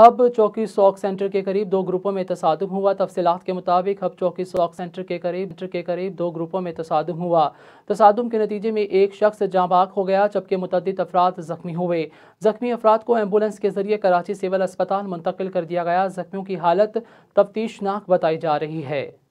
hub चौकी सौक centre के करीब दो ग्रुपों में तसादम हुआ तफसीत के मुताबिक हब चौकी सॉक सेंटर के करीब के करीब दो ग्रुपों में तसादम हुआ तसादम के नतीजे में एक शख्स जाँबाक हो गया जबकि मुतद अफराद ज़ख्मी हुए ज़ख्मी अफराद को एम्बुलेंस के जरिए कराची सिविल अस्पताल मुंतकिल कर दिया गया ज़ख्मियों की हालत तफ्तीशनाक बताई जा रही है